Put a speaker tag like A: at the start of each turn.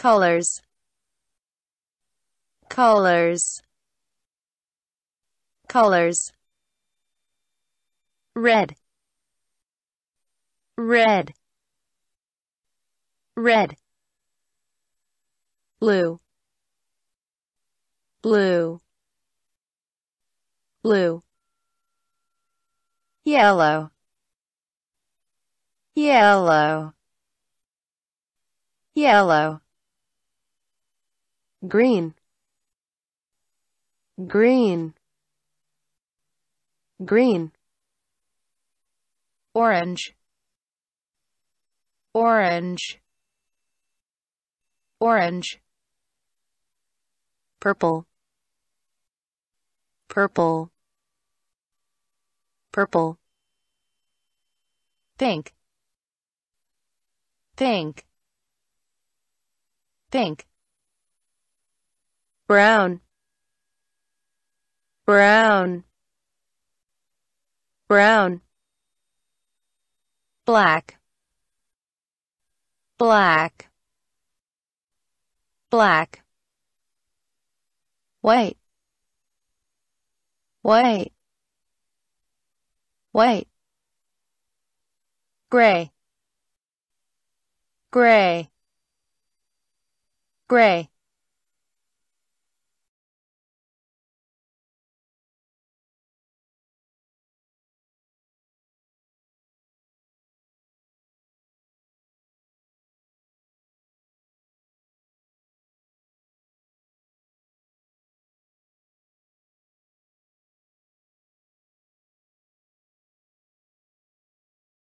A: colors colors colors red red red
B: blue blue blue yellow yellow yellow
C: green green green orange orange orange
B: purple purple purple
D: pink pink pink brown brown
E: brown black black black white white white gray gray gray